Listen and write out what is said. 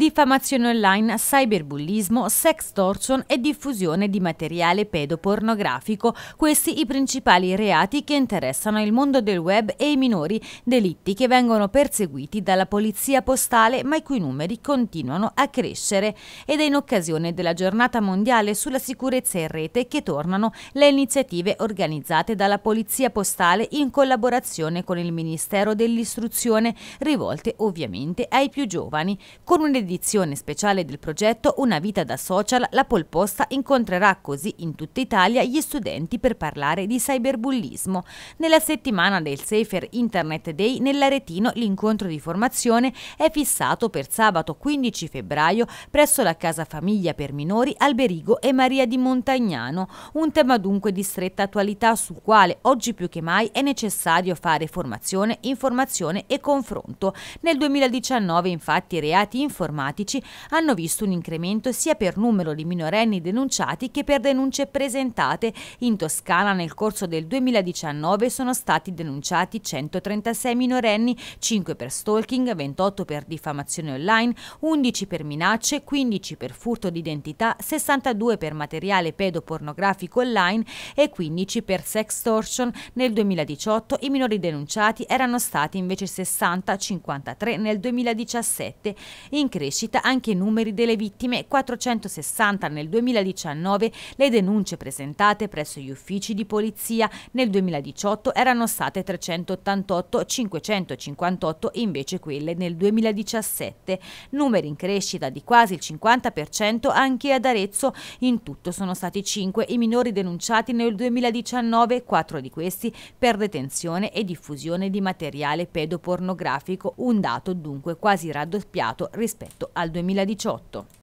diffamazione online, cyberbullismo, sextortion e diffusione di materiale pedopornografico. Questi i principali reati che interessano il mondo del web e i minori, delitti che vengono perseguiti dalla polizia postale ma i cui numeri continuano a crescere. Ed è in occasione della giornata mondiale sulla sicurezza in rete che tornano le iniziative organizzate dalla polizia postale in collaborazione con il Ministero dell'Istruzione, rivolte ovviamente ai più giovani, con un'edizione edizione speciale del progetto Una vita da social, la Polposta incontrerà così in tutta Italia gli studenti per parlare di cyberbullismo. Nella settimana del Safer Internet Day nell'Aretino l'incontro di formazione è fissato per sabato 15 febbraio presso la Casa Famiglia per Minori Alberigo e Maria di Montagnano, un tema dunque di stretta attualità sul quale oggi più che mai è necessario fare formazione, informazione e confronto. Nel 2019 infatti i reati informatici informatici hanno visto un incremento sia per numero di minorenni denunciati che per denunce presentate. In Toscana nel corso del 2019 sono stati denunciati 136 minorenni, 5 per stalking, 28 per diffamazione online, 11 per minacce, 15 per furto d'identità, 62 per materiale pedopornografico online e 15 per sextortion. Nel 2018 i minori denunciati erano stati invece 60, 53 nel 2017. Incre crescita anche i numeri delle vittime, 460 nel 2019 le denunce presentate presso gli uffici di polizia, nel 2018 erano state 388, 558 invece quelle nel 2017, numeri in crescita di quasi il 50% anche ad Arezzo, in tutto sono stati 5 i minori denunciati nel 2019, 4 di questi per detenzione e diffusione di materiale pedopornografico, un dato dunque quasi raddoppiato rispetto rispetto al 2018.